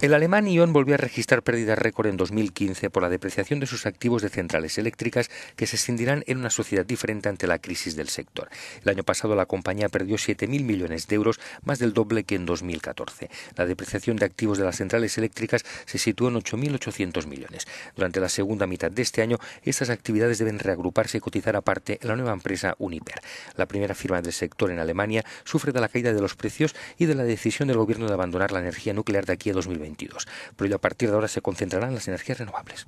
El alemán ION volvió a registrar pérdidas récord en 2015 por la depreciación de sus activos de centrales eléctricas que se escindirán en una sociedad diferente ante la crisis del sector. El año pasado la compañía perdió 7.000 millones de euros, más del doble que en 2014. La depreciación de activos de las centrales eléctricas se situó en 8.800 millones. Durante la segunda mitad de este año, estas actividades deben reagruparse y cotizar aparte en la nueva empresa Uniper. La primera firma del sector en Alemania sufre de la caída de los precios y de la decisión del gobierno de abandonar la energía nuclear de aquí a 2020. 2022. Por ello, a partir de ahora se concentrarán las energías renovables.